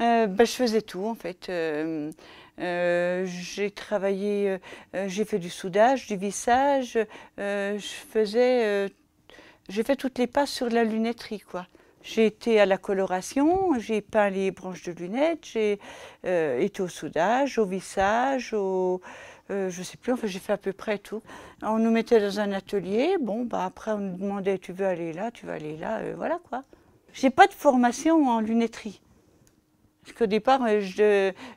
Euh, bah, je faisais tout en fait. Euh, euh, j'ai travaillé, j'ai fait du soudage, du vissage, je faisais, j'ai fait toutes les passes sur la lunetterie quoi. J'ai été à la coloration, j'ai peint les branches de lunettes, j'ai été au soudage, au vissage, au, je sais plus, enfin j'ai fait à peu près tout. on nous mettait dans un atelier, bon, bah, après on nous demandait tu veux aller là, tu veux aller là, voilà quoi. J'ai pas de formation en lunetterie. Parce qu'au départ, euh,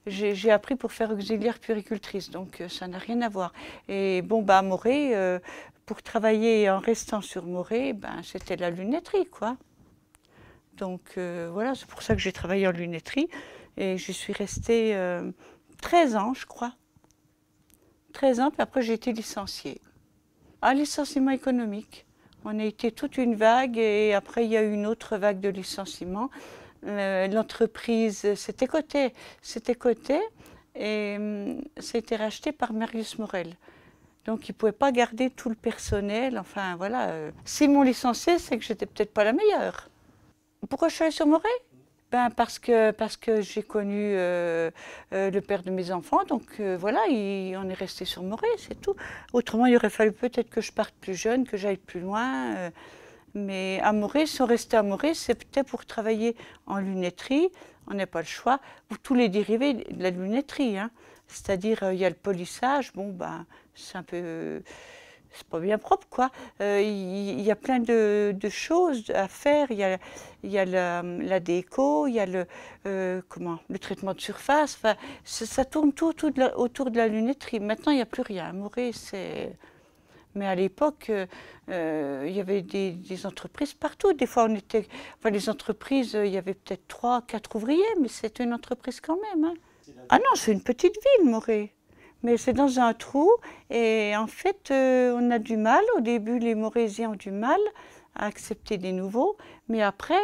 j'ai appris pour faire auxiliaire puricultrice donc euh, ça n'a rien à voir. Et bon, bah, à Morée, euh, pour travailler en restant sur Moré, ben, c'était la lunetterie, quoi. Donc voilà, c'est pour ça que j'ai travaillé en lunetterie. Et je suis restée 13 ans, je crois. 13 ans, puis après j'ai été licenciée. à ah, licenciement économique. On a été toute une vague et après il y a eu une autre vague de licenciement. Euh, l'entreprise s'était cotée, s'était cotée et hum, ça été racheté par Marius Morel. Donc il ne pouvaient pas garder tout le personnel, enfin voilà. Euh, si mon licencié, c'est que j'étais peut-être pas la meilleure. Pourquoi je suis allée sur Morel ben parce que, parce que j'ai connu euh, le père de mes enfants, donc voilà, on est resté sur Morel, c'est tout. Autrement, il aurait fallu peut-être que je parte plus jeune, que j'aille plus loin. Mais à Maurice, on restait à peut-être pour travailler en lunetterie, on n'a pas le choix, ou tous les dérivés de la lunetterie. Hein. C'est-à-dire, euh, il y a le polissage, bon, ben, c'est un peu. C'est pas bien propre, quoi. Euh, il y, a plein de, choses à faire. Il y a, la, déco, il y a le, euh, comment, le traitement de surface. Ça, ça, tourne tout, autour de la lunetterie. Maintenant, il n'y a plus rien. Mouret, c'est. Mais à l'époque, euh, euh, il y avait des, entreprises partout. Des fois, on était. Enfin, les entreprises, euh, il y avait peut-être trois, quatre ouvriers, mais c'était une entreprise quand même. Hein. Ah non, c'est une petite ville, Morée. Mais c'est dans un trou. Et en fait, on a du mal. Au début, les Morésiens ont du mal à accepter des nouveaux. Mais après,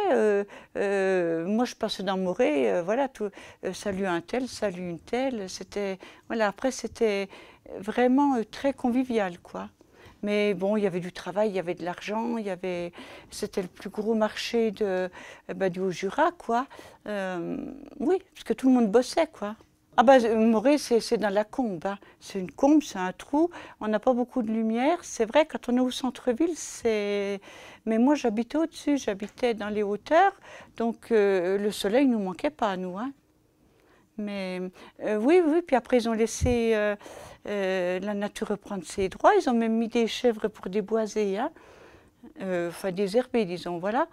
moi, je passais dans Morée, voilà, tout, salut un tel, salut une telle. C'était, voilà, après, c'était vraiment très convivial, quoi. Mais bon, il y avait du travail, il y avait de l'argent, il y avait, c'était le plus gros marché de, eh ben, du Haut-Jura, quoi. Euh, oui, parce que tout le monde bossait, quoi. Ah bah ben, Morée, c'est dans la combe. Hein. C'est une combe, c'est un trou. On n'a pas beaucoup de lumière. C'est vrai, quand on est au centre-ville, c'est... Mais moi, j'habitais au-dessus, j'habitais dans les hauteurs. Donc, euh, le soleil ne nous manquait pas, nous. Hein. Mais euh, oui, oui, puis après ils ont laissé euh, euh, la nature reprendre ses droits, ils ont même mis des chèvres pour déboiser, hein. enfin des herbés, disons, voilà.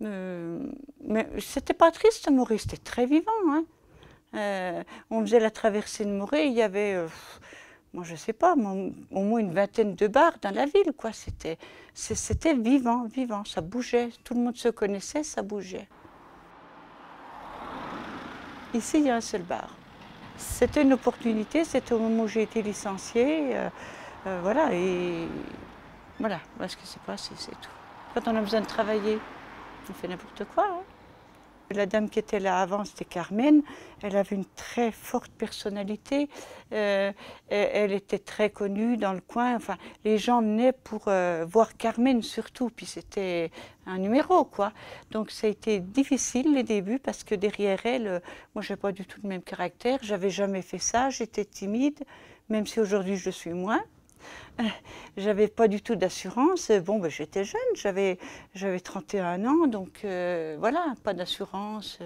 mais c'était pas triste, Morée, c'était très vivant. Hein. on faisait la traversée de Morée, il y avait, moi je sais pas, au moins une vingtaine de bars dans la ville, quoi. C'était vivant, vivant, ça bougeait, tout le monde se connaissait, ça bougeait. Ici, il y a un seul bar. C'était une opportunité, c'était au moment où j'ai été licenciée. Euh, euh, voilà, et voilà, parce ce qui passé, c'est tout. Quand on a besoin de travailler, on fait n'importe quoi. Hein. La dame qui était là avant, c'était Carmen. Elle avait une très forte personnalité. Euh, elle était très connue dans le coin. Enfin, les gens venaient pour euh, voir Carmen surtout. Puis c'était un numéro, quoi. Donc ça a été difficile les débuts parce que derrière elle, euh, moi, j'ai pas du tout le même caractère. J'avais jamais fait ça. J'étais timide, même si aujourd'hui je suis moins. Euh, j'avais pas du tout d'assurance. Bon, ben, j'étais jeune, j'avais 31 ans, donc euh, voilà, pas d'assurance.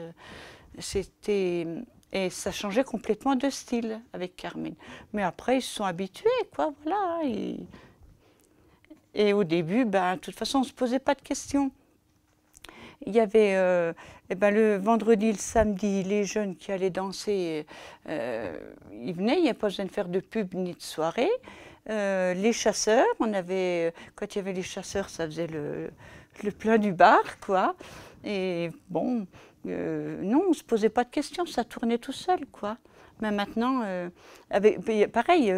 C'était et ça changeait complètement de style avec Carmine. Mais après, ils se sont habitués, quoi, voilà. Et, au début, ben, de toute façon, on ne se posait pas de questions. Il y avait euh, eh ben, le vendredi, le samedi, les jeunes qui allaient danser, ils venaient, il n'y avait pas besoin de faire de pub ni de soirée. Euh, les chasseurs, on quand il y avait les chasseurs, ça faisait le, plein du bar, quoi. Et bon, euh, non, on ne se posait pas de questions, ça tournait tout seul, quoi. Mais maintenant, euh, pareil,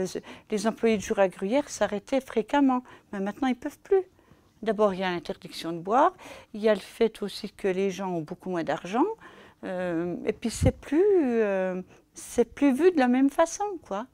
les employés de jour à Gruyère s'arrêtaient fréquemment, mais maintenant ils peuvent plus. D'abord, il y a l'interdiction de boire, il y a le fait aussi que les gens ont beaucoup moins d'argent, et puis c'est plus, c'est plus vu de la même façon, quoi.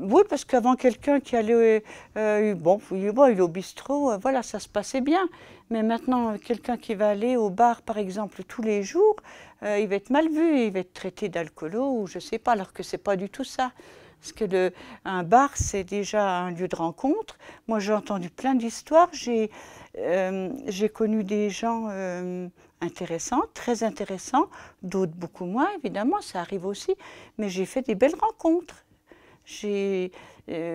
Oui, parce qu'avant, quelqu'un qui allait, euh, euh, bon, il au bistrot, euh, voilà, ça se passait bien. Mais maintenant, quelqu'un qui va aller au bar, par exemple, tous les jours, il va être mal vu, il va être traité d'alcoolo ou je ne sais pas, alors que ce n'est pas du tout ça. Parce que un bar, c'est déjà un lieu de rencontre. Moi, j'ai entendu plein d'histoires. J'ai connu des gens intéressants, très intéressants, d'autres beaucoup moins, évidemment, ça arrive aussi. Mais j'ai fait des belles rencontres. Euh,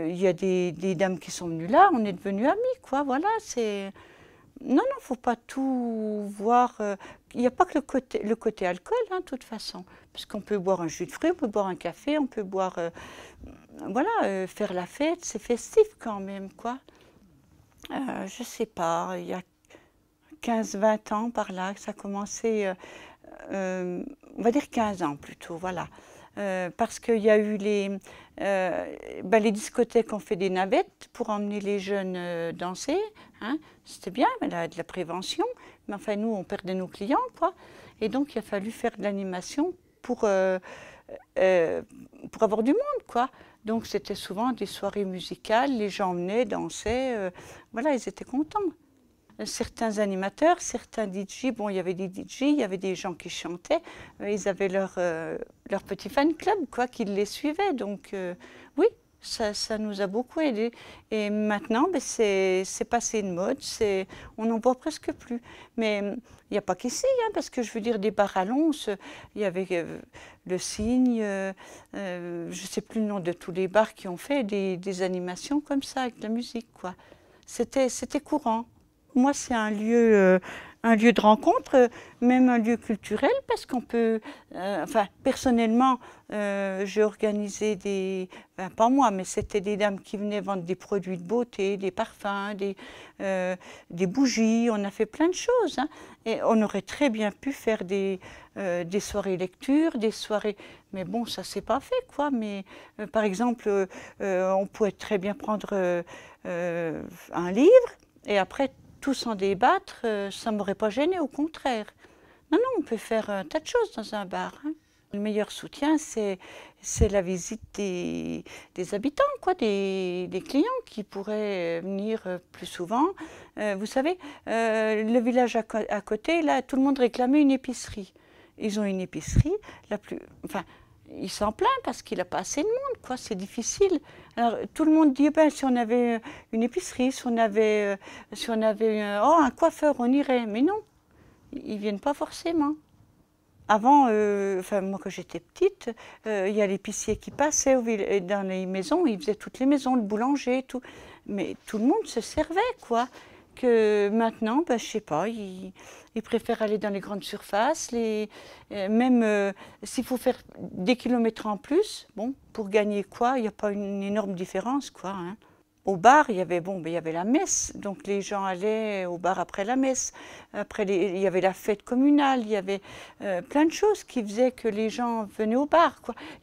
il y a des, dames qui sont venues là, on est devenus amis, quoi. Voilà, c'est. Non, non, faut pas tout voir. Euh, il n'y a pas que le côté, alcool, hein, de toute façon. Parce qu'on peut boire un jus de fruits, on peut boire un café, on peut boire. Euh, voilà, faire la fête, c'est festif quand même, quoi. je sais pas, il y a 15-20 ans par là ça a commencé. on va dire 15 ans plutôt, voilà. Euh, parce qu'il y a eu les, euh, ben, les discothèques ont fait des navettes pour emmener les jeunes euh, danser. Hein. C'était bien, mais là, de la prévention. Mais enfin, nous, on perdait nos clients, quoi. Et donc, il a fallu faire de l'animation pour, pour avoir du monde, quoi. Donc, c'était souvent des soirées musicales, les gens venaient, dansaient. voilà, ils étaient contents certains animateurs, certains DJ, bon, il y avait des DJ, il y avait des gens qui chantaient, euh, ils avaient leur, euh, leur petit fan club, quoi, qui les suivait. Donc, euh, oui, ça, nous a beaucoup aidé. Et maintenant, ben, c'est passé de mode, on n'en voit presque plus. Mais hum, il n'y a pas qu'ici, hein, parce que je veux dire, des bars à il y avait le cygne, je ne sais plus le nom de tous les bars qui ont fait des, animations comme ça, avec de la musique. quoi. C'était courant moi, c'est un lieu, euh, un lieu de rencontre, euh, même un lieu culturel, parce qu'on peut, euh, enfin, personnellement, j'ai organisé des, pas moi, mais c'était des dames qui venaient vendre des produits de beauté, des parfums, des, des bougies, on a fait plein de choses. Hein. et on aurait très bien pu faire des, des soirées lecture, des soirées, mais bon, ça s'est pas fait, quoi. Mais par exemple, on pourrait très bien prendre un livre et après tous en débattre, euh, ça ne m'aurait pas gêné, au contraire. Non, non, on peut faire un tas de choses dans un bar. Hein. Le meilleur soutien, c'est la visite des, habitants, quoi, des, clients qui pourraient euh, venir euh, plus souvent. vous savez, le village à, à, côté, là, tout le monde réclamait une épicerie. Ils ont une épicerie, la plus, enfin, il s'en plaint parce qu'il n'a pas assez de monde, quoi, c'est difficile. Alors tout le monde dit, ben, si on avait euh, une épicerie, si on avait, euh, si on avait euh, oh, un coiffeur, on irait. Mais non, ils ne viennent pas forcément. Avant, moi quand j'étais petite, il y a l'épicier qui passait dans les maisons, il faisait toutes les maisons, le boulanger, tout. Mais tout le monde se servait, quoi. Donc maintenant, ben, je sais pas, ils, préfèrent aller dans les grandes surfaces, les, euh, même euh, s'il faut faire des kilomètres en plus, bon, pour gagner quoi, il n'y a pas une énorme différence, quoi. Hein au bar, il y avait bon, mais il y avait la messe, donc les gens allaient au bar après la messe. Après, il y avait la fête communale, il y avait euh, plein de choses qui faisaient que les gens venaient au bar.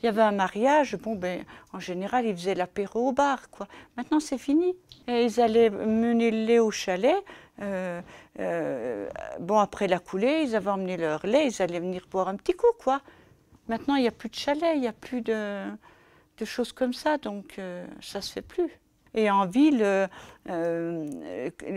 Il y avait un mariage, bon, ben, en général, ils faisaient l'apéro au bar. Quoi. Maintenant, c'est fini. ils allaient mener le lait au chalet. Euh, euh, bon, après la coulée, ils avaient emmené leur lait, ils allaient venir boire un petit coup, quoi. Maintenant, il n'y a plus de chalet, il n'y a plus de, de, choses comme ça, donc ça se fait plus. Et en ville, euh, euh,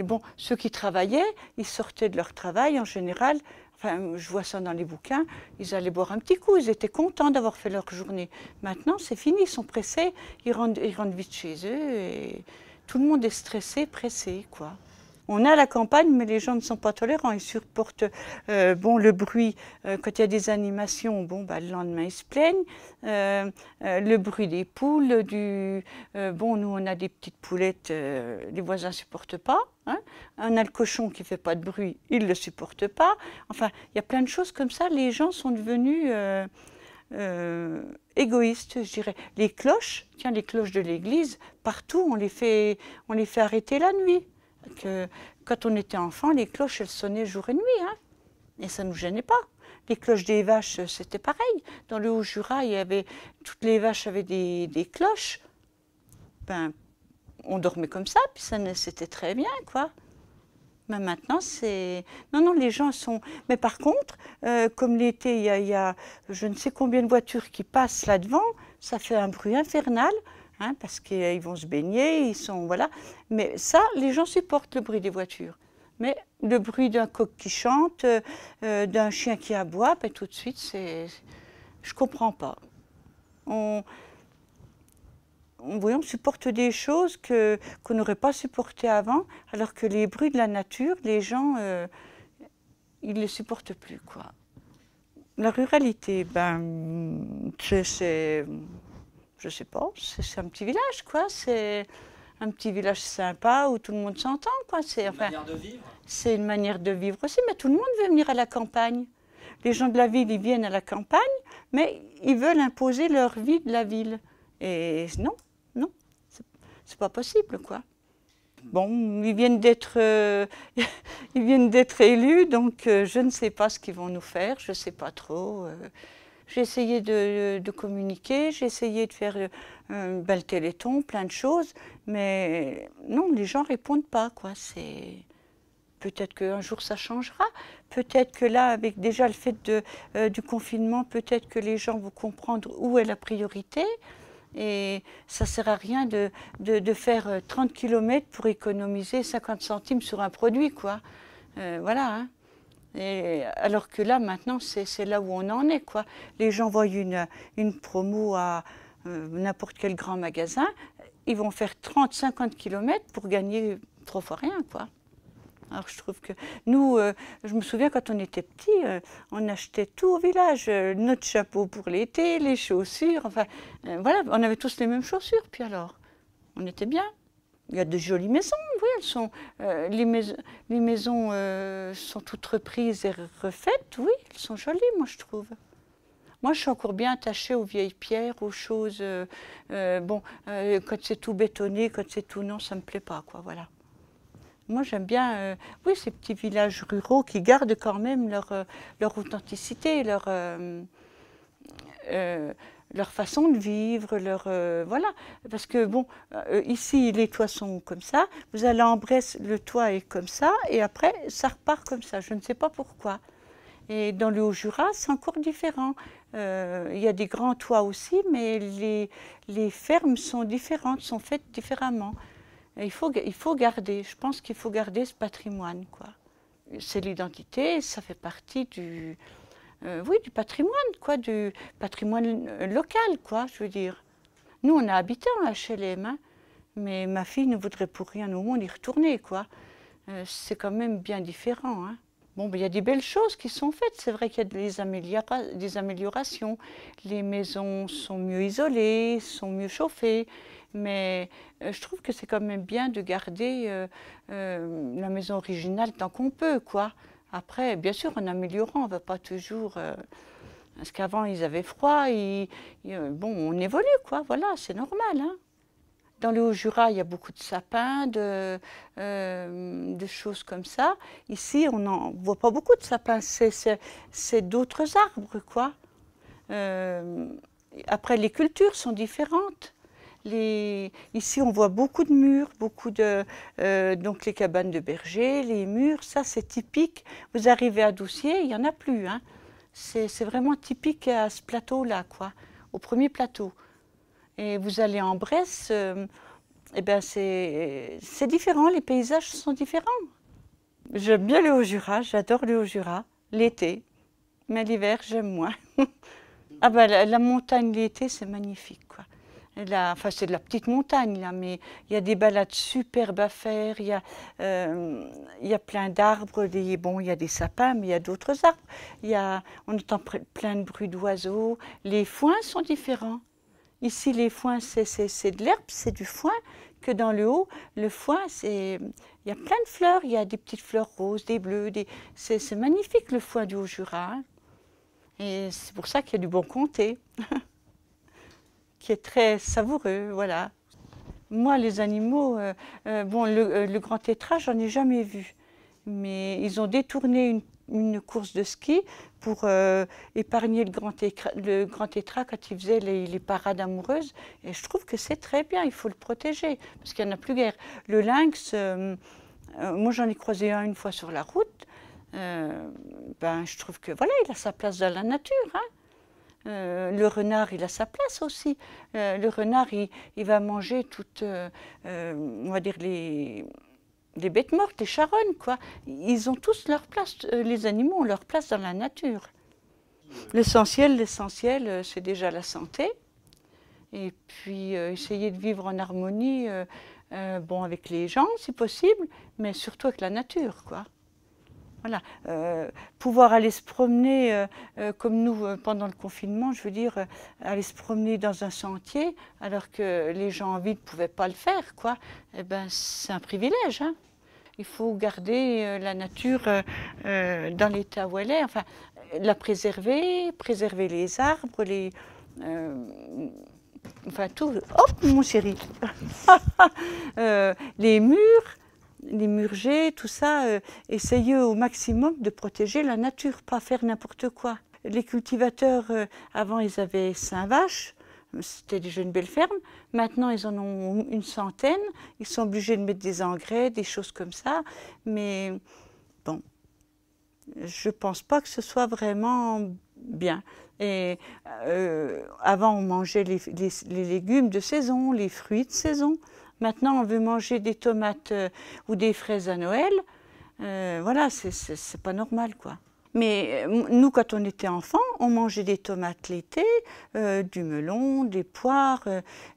bon, ceux qui travaillaient, ils sortaient de leur travail en général. je vois ça dans les bouquins, ils allaient boire un petit coup, ils étaient contents d'avoir fait leur journée. Maintenant, c'est fini, ils sont pressés, ils rentrent, vite chez eux tout le monde est stressé, pressé, quoi. On a la campagne, mais les gens ne sont pas tolérants. Ils supportent euh, bon, le bruit euh, quand il y a des animations. Bon, bah, le lendemain, ils se plaignent. Euh, le bruit des poules. Du, bon, nous, on a des petites poulettes. les voisins ne supportent pas. On hein. a le cochon qui ne fait pas de bruit. Ils ne le supportent pas. Enfin, il y a plein de choses comme ça. Les gens sont devenus... égoïstes, je dirais. Les cloches, tiens, les cloches de l'église, partout, on les fait, on les fait arrêter la nuit que quand on était enfant, les cloches, elles sonnaient jour et nuit. Hein, et ça ne nous gênait pas. Les cloches des vaches, euh, c'était pareil. Dans le Haut-Jura, y avait toutes les vaches avaient des, cloches. Ben, on dormait comme ça, puis ça c'était très bien, quoi. Mais maintenant, c'est... Non, non, les gens sont... Mais par contre, euh, comme l'été, il y, a je ne sais combien de voitures qui passent là-devant, ça fait un bruit infernal. Hein, parce qu'ils vont se baigner, ils sont voilà. Mais ça, les gens supportent le bruit des voitures. Mais le bruit d'un coq qui chante, euh, euh, d'un chien qui aboie, ben, tout de suite, c'est, je comprends pas. On, on, on supporte des choses que qu'on n'aurait pas supportées avant, alors que les bruits de la nature, les gens, euh, ils les supportent plus, quoi. La ruralité, ben, c'est je sais pas, c'est un petit village, quoi. C'est un petit village sympa où tout le monde s'entend, quoi. C'est une manière de vivre. C'est une manière de vivre aussi, mais tout le monde veut venir à la campagne. Les gens de la ville, ils viennent à la campagne, mais ils veulent imposer leur vie de la ville. Et non, non, c'est pas possible, quoi. Bon, ils viennent d'être euh, ils viennent d'être élus, donc euh, je ne sais pas ce qu'ils vont nous faire, je ne sais pas trop. Euh. J'ai essayé de, communiquer, j'ai essayé de faire euh, un bel téléthon, plein de choses, mais non, les gens répondent pas, C'est peut-être qu'un jour ça changera. Peut-être que là, avec déjà le fait de, euh, du confinement, peut-être que les gens vont comprendre où est la priorité. Et ça ne sert à rien de, faire 30 euh, km pour économiser 50 centimes sur un produit, quoi. voilà. Hein alors que là, maintenant, c'est là où on en est. Quoi. Les gens voient une, une promo à euh, n'importe quel grand magasin, ils vont faire 30-50 km pour gagner trois fois rien. Quoi. Alors je trouve que nous, euh, je me souviens quand on était petit, euh, on achetait tout au village, notre chapeau pour l'été, les chaussures, enfin voilà, on avait tous les mêmes chaussures. Puis alors, on était bien. Il y a de jolies maisons euh, les, maisons, euh, sont toutes reprises et refaites, oui, elles sont jolies, moi je trouve. Moi, je suis encore bien attachée aux vieilles pierres, aux choses. Euh, bon, quand c'est tout bétonné, quand c'est tout non, ça ne me plaît pas, quoi. Voilà. Moi, j'aime bien, oui, ces petits villages ruraux qui gardent quand même leur leur authenticité, leur leur façon de vivre, leur euh, voilà. Parce que bon, euh, ici les toits sont comme ça. Vous allez en Bresse, le toit est comme ça, et après ça repart comme ça. Je ne sais pas pourquoi. Et dans le Haut-Jura, c'est encore différent. Euh, il y a des grands toits aussi, mais les, les fermes sont différentes, sont faites différemment. il faut, il faut garder, je pense qu'il faut garder ce patrimoine. quoi. C'est l'identité, ça fait partie du, euh, oui, du patrimoine, quoi, du patrimoine euh, local, quoi, je veux dire. Nous, on a habité en HLM, mais ma fille ne voudrait pour rien au monde y retourner, quoi. Euh, c'est quand même bien différent, hein. Bon, ben, il y a des belles choses qui sont faites. C'est vrai qu'il y a des, améliorations. Les maisons sont mieux isolées, sont mieux chauffées. Mais je trouve que c'est quand même bien de garder la maison originale tant qu'on peut, quoi. Après, bien sûr, en améliorant, on ne va pas toujours... Euh, parce qu'avant, ils avaient froid, euh, bon, on évolue, quoi, voilà, c'est normal. Hein. Dans le Haut-Jura, il y a beaucoup de sapins, de, euh, choses comme ça. Ici, on ne voit pas beaucoup de sapins, c'est d'autres arbres, quoi. après, les cultures sont différentes. Ici, on voit beaucoup de murs, beaucoup de euh, donc les cabanes de bergers, les murs. Ça, c'est typique. Vous arrivez à Doucier, il n'y en a plus. Hein. C'est vraiment typique à ce plateau-là, quoi, au premier plateau. Et vous allez en Bresse, et euh, eh ben c'est différent. Les paysages sont différents. J'aime bien le Haut-Jura. J'adore le Haut-Jura l'été, mais l'hiver j'aime moins. ah ben la montagne l'été, c'est magnifique quoi. La, enfin, c'est de la petite montagne, là, mais il y a des balades superbes à faire. Il y a, euh, il y plein d'arbres. Bon, il y a des sapins, mais il y a d'autres arbres. Il on entend plein de bruits d'oiseaux. Les foins sont différents. Ici, les foins, c'est de l'herbe, c'est du foin. Que dans le haut, le foin, c'est il y a plein de fleurs. Il y a des petites fleurs roses, des bleues. C'est magnifique, le foin du Haut-Jura. Hein. Et c'est pour ça qu'il y a du bon comté. qui est très savoureux, voilà. Moi, les animaux, euh, euh, bon, le, euh, grand tétra, j'en ai jamais vu. Mais ils ont détourné une, course de ski pour épargner le grand, tétra, quand il faisait les, parades amoureuses. Et je trouve que c'est très bien, il faut le protéger, parce qu'il n'y en a plus guère. Le lynx, moi j'en ai croisé un une fois sur la route. ben, je trouve que voilà, il a sa place dans la nature. Hein. Euh, le renard, il a sa place aussi. Euh, le renard, il, va manger toutes, euh, on va dire, les, les, bêtes mortes, les charognes, quoi. Ils ont tous leur place, les animaux ont leur place dans la nature. L'essentiel, l'essentiel, c'est déjà la santé. Et puis, essayer de vivre en harmonie, bon, avec les gens, si possible, mais surtout avec la nature, quoi. Voilà, euh, pouvoir aller se promener euh, euh, comme nous pendant le confinement, je veux dire, aller se promener dans un sentier alors que les gens en ville ne pouvaient pas le faire, quoi. Eh ben, c'est un privilège. Hein. Il faut garder la nature dans l'état où elle est, enfin, la préserver, préserver les arbres, les enfin tout. Hop, oh, mon chéri, les murs, les murgers, tout ça, euh, essayez au maximum de protéger la nature, pas faire n'importe quoi. Les cultivateurs, euh, avant, ils avaient cinq vaches, euh, c'était déjà une belle ferme. Maintenant, ils en ont une centaine. Ils sont obligés de mettre des engrais, des choses comme ça. Mais bon, je ne pense pas que ce soit vraiment bien. Et avant, on mangeait les légumes de saison, les fruits de saison. Maintenant, on veut manger des tomates euh, ou des fraises à Noël. Euh, voilà, c'est pas normal, quoi. Mais euh, nous, quand on était enfant, on mangeait des tomates l'été, du melon, des poires,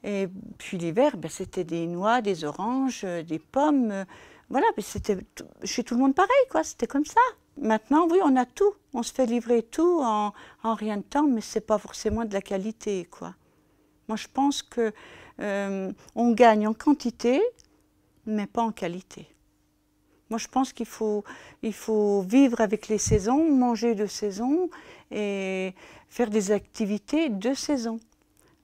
et puis l'hiver, ben, c'était des noix, des oranges, des pommes. voilà, mais c'était chez tout le monde pareil, quoi. C'était comme ça. Maintenant, oui, on a tout. On se fait livrer tout en, en rien de temps, mais c'est pas forcément de la qualité, quoi. Moi, je pense que euh, on gagne en quantité, mais pas en qualité. Moi, je pense qu'il faut, il faut vivre avec les saisons, manger de saison et faire des activités de saison.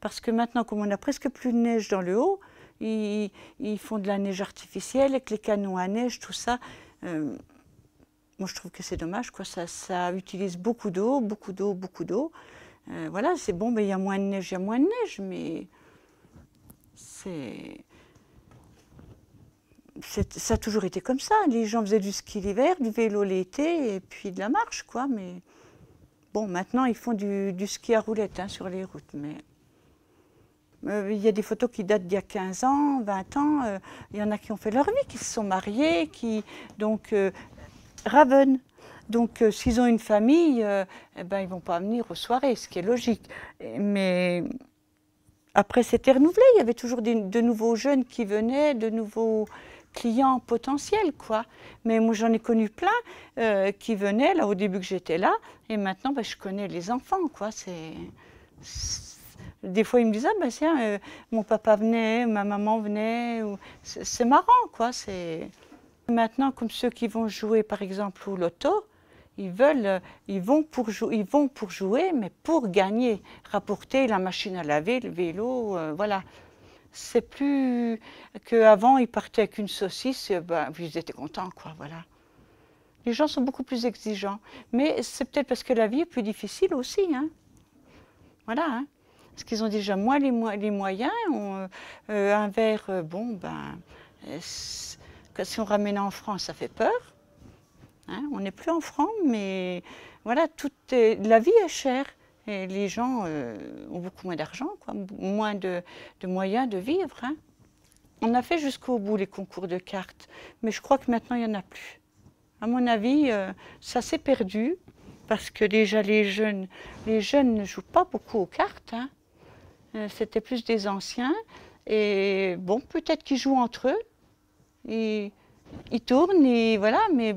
Parce que maintenant, comme on n'a presque plus de neige dans le haut, ils, font de la neige artificielle avec les canons à neige, tout ça. Euh, moi, je trouve que c'est dommage. Quoi. Ça, utilise beaucoup d'eau, beaucoup d'eau, beaucoup d'eau. Euh, voilà, c'est bon, mais il y a moins de neige, il y a moins de neige, mais c'est ça a toujours été comme ça. Les gens faisaient du ski l'hiver, du vélo l'été et puis de la marche, quoi. Mais bon, maintenant ils font du, ski à roulette hein, sur les routes. Mais euh, il y a des photos qui datent d'il y a 15 ans, 20 ans. Euh, il y en a qui ont fait leur vie, qui se sont mariés, qui donc euh, Raven. Donc s'ils ont une famille, eh ben, ils ne vont pas venir aux soirées, ce qui est logique. Mais après, c'était renouvelé. Il y avait toujours de nouveaux jeunes qui venaient, de nouveaux clients potentiels, quoi. Mais moi, j'en ai connu plein euh, qui venaient, là, au début que j'étais là. Et maintenant, ben, je connais les enfants, quoi. C'est... Des fois, ils me disaient, ah, ben, euh, mon papa venait, ma maman venait. Ou... C'est marrant, quoi. C'est... Maintenant, comme ceux qui vont jouer, par exemple, au loto, ils, veulent, euh, ils, vont pour ils vont pour jouer, mais pour gagner, rapporter la machine à laver, le vélo, euh, voilà. C'est plus qu'avant, ils partaient avec une saucisse, euh, ben, ils étaient contents, quoi, voilà. Les gens sont beaucoup plus exigeants. Mais c'est peut-être parce que la vie est plus difficile aussi, hein. Voilà, hein. Parce qu'ils ont déjà moins les, moyens. un verre, bon, ben, si on ramène en France, ça fait peur. Hein, on n'est plus en France, mais voilà, toute la vie est chère. Et les gens euh, ont beaucoup moins d'argent, moins de, moyens de vivre. Hein. On a fait jusqu'au bout les concours de cartes, mais je crois que maintenant, il n'y en a plus. À mon avis, euh, ça s'est perdu, parce que déjà les jeunes, les jeunes ne jouent pas beaucoup aux cartes. Hein. Euh, c'était plus des anciens. Et bon, peut-être qu'ils jouent entre eux. Et, ils tournent, et voilà, mais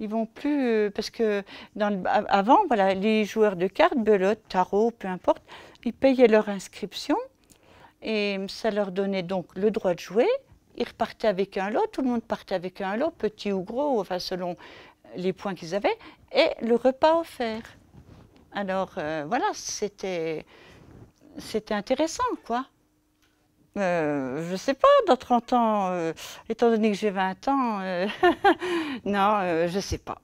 ils vont plus euh, parce que dans avant, voilà, les joueurs de cartes, belote, tarot, peu importe, ils payaient leur inscription et ça leur donnait donc le droit de jouer. Ils repartaient avec un lot, tout le monde partait avec un lot, petit ou gros, enfin selon les points qu'ils avaient, et le repas offert. Alors euh, voilà, c'était c'était intéressant, quoi. Euh, je ne sais pas, dans 30 ans, euh, étant donné que j'ai 20 ans, euh, non, je ne sais pas.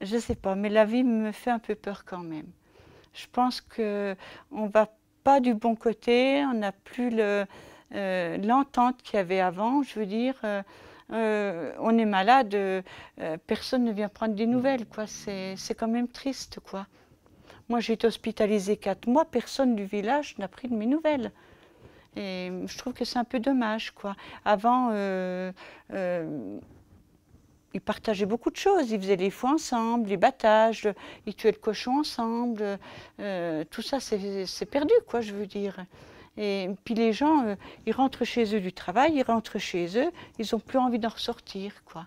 Je ne sais pas, mais la vie me fait un peu peur quand même. Je pense qu'on ne va pas du bon côté, on n'a plus l'entente qu'il y avait avant. Je veux dire, on est malade, personne ne vient prendre des mm. nouvelles, quoi. C'est quand même triste, quoi. Moi, j'ai été hospitalisée quatre mois, personne du village n'a pris de mes nouvelles. Et je trouve que c'est un peu dommage, quoi. Avant, euh, euh, ils partageaient beaucoup de choses. Ils faisaient les fous ensemble, les battages, ils tuaient le cochon ensemble. Euh, tout ça, c'est perdu, quoi, je veux dire. Et puis les gens, ils rentrent chez eux du travail, ils rentrent chez eux, ils n'ont plus envie d'en ressortir, quoi.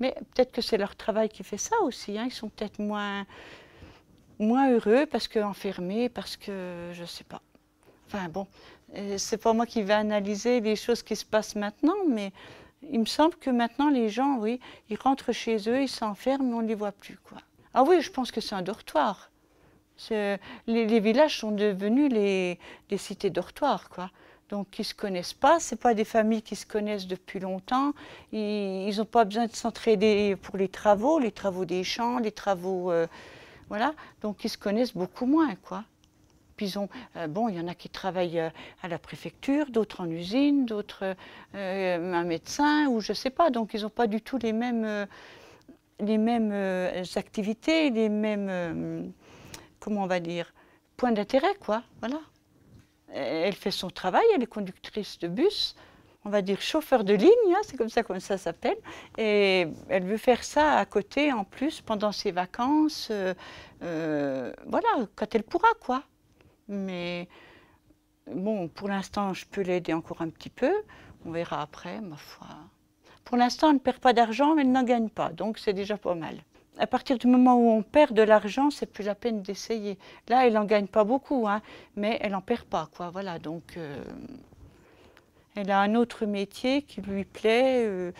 Mais peut-être que c'est leur travail qui fait ça aussi. Hein. Ils sont peut-être moins, moins heureux parce qu'enfermés, parce que je ne sais pas. Enfin bon, c'est pas moi qui vais analyser les choses qui se passent maintenant, mais il me semble que maintenant les gens, oui, ils rentrent chez eux, ils s'enferment, on ne les voit plus, quoi. Ah oui, je pense que c'est un dortoir. Les, villages sont devenus les, cités dortoirs, quoi. Donc, ils ne se connaissent pas, ce pas des familles qui se connaissent depuis longtemps. Ils n'ont pas besoin de s'entraider pour les travaux, les travaux des champs, les travaux. Euh, voilà. Donc, ils se connaissent beaucoup moins, quoi. Euh, bon, il y en a qui travaillent euh, à la préfecture, d'autres en usine, d'autres euh, un médecin ou je ne sais pas. Donc ils n'ont pas du tout les mêmes, les mêmes activités, les mêmes, comment on va dire, points d'intérêt quoi. Voilà. Elle fait son travail, elle est conductrice de bus. On va dire chauffeur de ligne, hein, c'est comme ça comme ça s'appelle. Et elle veut faire ça à côté en plus pendant ses vacances, voilà, quand elle pourra quoi. Mais bon, pour l'instant, je peux l'aider encore un petit peu. On verra après, ma foi. Pour l'instant, elle ne perd pas d'argent, mais elle n'en gagne pas. Donc, c'est déjà pas mal. À partir du moment où on perd de l'argent, c'est plus la peine d'essayer. Là, elle n'en gagne pas beaucoup, hein, mais elle n'en perd pas, quoi. Voilà, donc... Euh, elle a un autre métier qui lui plaît, euh,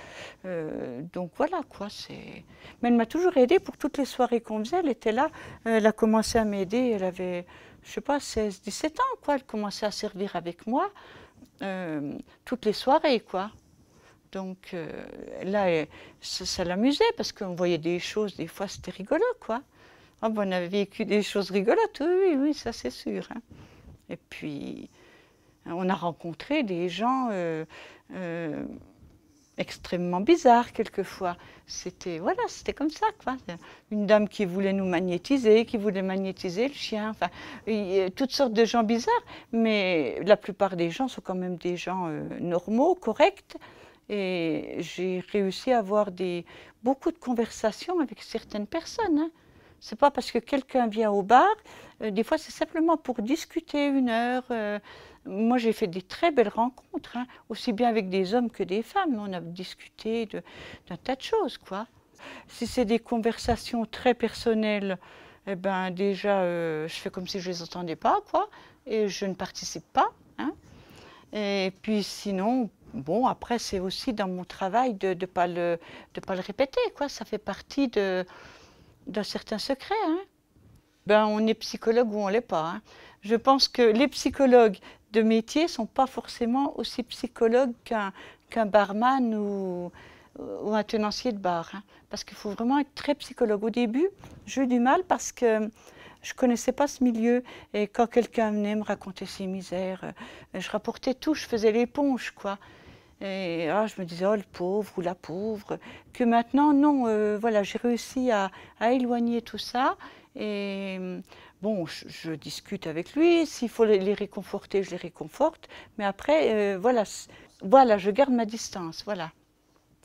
euh, donc voilà quoi. C'est. Mais elle m'a toujours aidée pour toutes les soirées qu'on faisait. Elle était là. Elle a commencé à m'aider. Elle avait je sais pas, 16, 17 ans, quoi. Elle commençait à servir avec moi euh, toutes les soirées, quoi. Donc euh, là, euh, ça, l'amusait parce qu'on voyait des choses, des fois c'était rigolo, quoi. Ah, on avait vécu des choses rigolotes, oui, oui, ça c'est sûr. Hein. Et puis, on a rencontré des gens extrêmement bizarre quelquefois. C'était voilà, c'était comme ça Une dame qui voulait nous magnétiser, qui voulait magnétiser le chien, enfin toutes sortes de gens bizarres. Mais la plupart des gens sont quand même des gens euh, normaux, corrects. Et j'ai réussi à avoir des, beaucoup de conversations avec certaines personnes. Hein. C'est pas parce que quelqu'un vient au bar. Euh, des fois, c'est simplement pour discuter une heure. Euh, moi, j'ai fait des très belles rencontres, hein, aussi bien avec des hommes que des femmes. On a discuté d'un tas de choses, quoi. Si c'est des conversations très personnelles, eh ben déjà, euh, je fais comme si je les entendais pas, quoi, et je ne participe pas. Hein. Et puis sinon, bon, après, c'est aussi dans mon travail de ne pas, le, de pas le répéter, quoi. Ça fait partie d'un certain secret, hein. Ben, on est psychologue ou on l'est pas. Je pense que les psychologues, de métier sont pas forcément aussi psychologues qu'un barman ou, ou, un tenancier de bar. Hein. parce qu'il faut vraiment être très psychologue. Au début, j'ai eu du mal parce que je ne connaissais pas ce milieu. Et quand quelqu'un venait me raconter ses misères, euh, je rapportais tout, je faisais l'éponge, quoi. Et ah je me disais, oh le pauvre ou la pauvre. Que maintenant, non, euh, voilà, j'ai réussi à, éloigner tout ça. Et bon, je, discute avec lui, s'il faut les réconforter, je les réconforte, mais après, euh, voilà, voilà, je garde ma distance, voilà.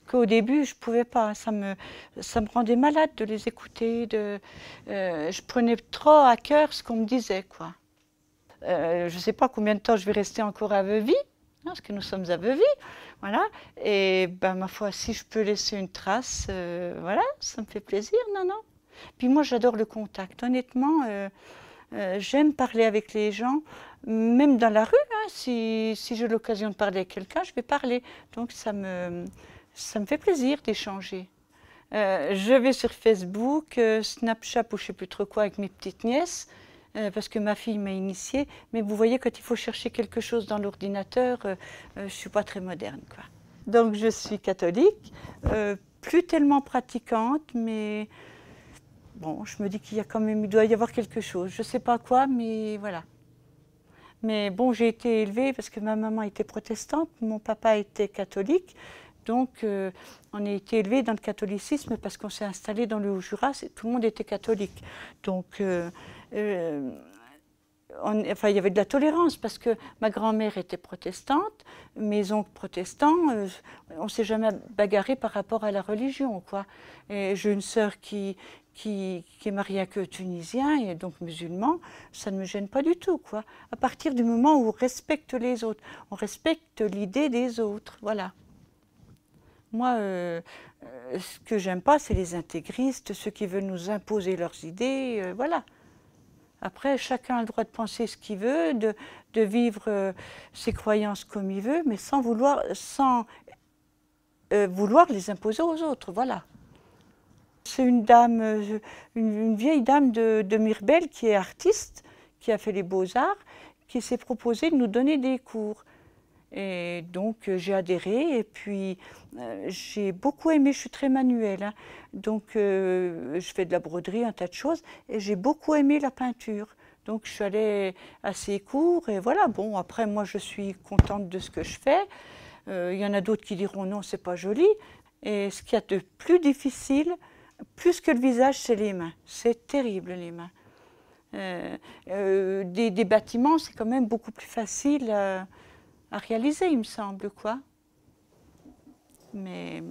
Qu'au début, je ne pouvais pas, ça me, ça me rendait malade de les écouter, de, euh, je prenais trop à cœur ce qu'on me disait, quoi. Euh, je ne sais pas combien de temps je vais rester encore à Vevey, hein, parce que nous sommes à Vevey, voilà, et ben, ma foi, si je peux laisser une trace, voilà, ça me fait plaisir, non, non. Puis moi, j'adore le contact. Honnêtement, euh, euh, j'aime parler avec les gens, même dans la rue. Hein. si, j'ai l'occasion de parler avec quelqu'un, je vais parler. Donc ça me, ça me fait plaisir d'échanger. Euh, je vais sur Facebook, Snapchat ou je ne sais plus trop quoi avec mes petites nièces parce que ma fille m'a initiée. Mais vous voyez, quand il faut chercher quelque chose dans l'ordinateur, je ne suis pas très moderne. Quoi. Donc je suis catholique, plus tellement pratiquante, mais bon, je me dis qu'il y a quand même, il doit y avoir quelque chose. Je ne sais pas quoi, mais voilà. Mais bon, j'ai été élevée parce que ma maman était protestante, mon papa était catholique. Donc, euh, on a été élevé dans le catholicisme parce qu'on s'est installé dans le Haut-Jura, tout le monde était catholique. Donc, euh, euh, on, enfin, il y avait de la tolérance parce que ma grand-mère était protestante, mes oncles protestants, on ne s'est jamais bagarré par rapport à la religion. Quoi. Et j'ai une sœur qui, qui, qui, est marié Tunisien et donc musulman, ça ne me gêne pas du tout. Quoi. À partir du moment où on respecte les autres, on respecte l'idée des autres. Voilà. Moi, euh, euh, ce que j'aime pas, c'est les intégristes, ceux qui veulent nous imposer leurs idées. Euh, voilà. Après, chacun a le droit de penser ce qu'il veut, de, de vivre ses croyances comme il veut, mais sans vouloir, sans, vouloir les imposer aux autres. Voilà. C'est une dame, euh, une, vieille dame de, Mirbel qui est artiste, qui a fait les beaux-arts, qui s'est proposée de nous donner des cours. Et donc euh, j'ai adhéré et puis euh, j'ai beaucoup aimé, je suis très manuelle, hein. donc je fais de la broderie, un tas de choses, et j'ai beaucoup aimé la peinture. Donc je suis allée à ces cours et voilà, bon, après moi je suis contente de ce que je fais. Il y en a d'autres qui diront non, c'est pas joli. Et ce qu'il y a de plus difficile, plus que le visage, c'est les mains. C'est terrible, les mains. Euh, euh, des, bâtiments, c'est quand même beaucoup plus facile à réaliser, il me semble, quoi. Mais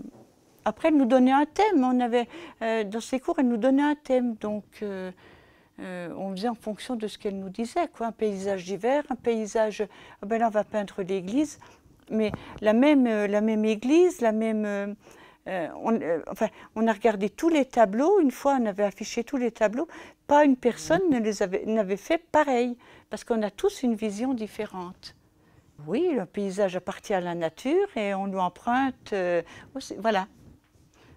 après, elle nous donnait un thème. On avait, euh, dans ses cours, elle nous donnait un thème. Donc, on faisait en fonction de ce qu'elle nous disait, quoi. Un paysage d'hiver, un paysage... Ah ben là, on va peindre l'église. Mais la même, la même église, la même euh, euh, on, a regardé tous les tableaux, une fois on avait affiché tous les tableaux, pas une personne ne les n'avait fait pareil, parce qu'on a tous une vision différente. Oui, le paysage appartient à la nature et on nous emprunte, euh, voilà,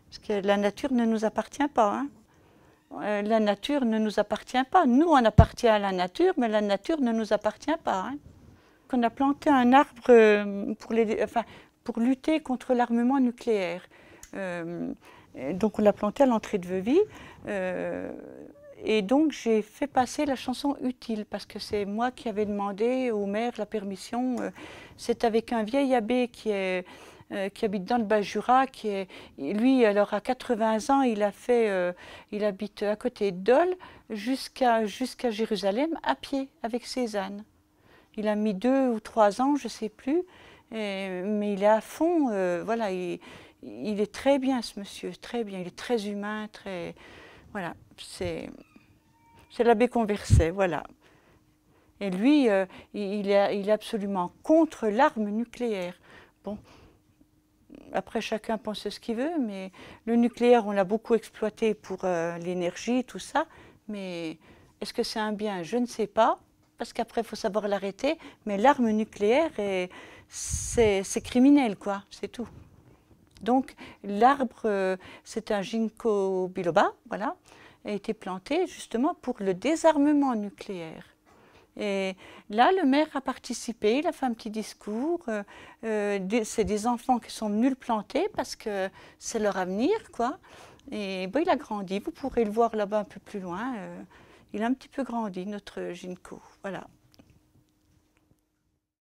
parce que la nature ne nous appartient pas. Hein. la nature ne nous appartient pas. Nous, on appartient à la nature, mais la nature ne nous appartient pas. Hein. On a planté un arbre pour lutter contre l'armement nucléaire. Euh, donc on l'a planté à l'entrée de Vevey. Euh, et donc j'ai fait passer la chanson utile parce que c'est moi qui avais demandé au maire la permission. Euh, c'est avec un vieil abbé qui est qui habite dans le Bas-Jura, qui est, lui, alors à 80 ans, il a fait, il habite à côté de jusqu'à jusqu'à Jérusalem à pied avec ses ânes. Il a mis deux ou trois ans, je sais plus, mais il est à fond, voilà il est très bien ce monsieur, très bien, il est très humain, très... Voilà, c'est l'abbé Converset, voilà. Et lui, euh, il, est, il, est, absolument contre l'arme nucléaire. Bon, après chacun pense ce qu'il veut, mais le nucléaire, on l'a beaucoup exploité pour euh, l'énergie, tout ça, mais est-ce que c'est un bien Je ne sais pas, parce qu'après, il faut savoir l'arrêter, mais l'arme nucléaire, c'est criminel, quoi, c'est tout. Donc l'arbre, euh, c'est un ginkgo biloba, voilà, a été planté justement pour le désarmement nucléaire. Et là, le maire a participé, il a fait un petit discours. Euh, euh, c'est des enfants qui sont nuls plantés parce que c'est leur avenir, quoi. Et bon, il a grandi, vous pourrez le voir là-bas un peu plus loin. il a un petit peu grandi, notre Ginkgo. Voilà.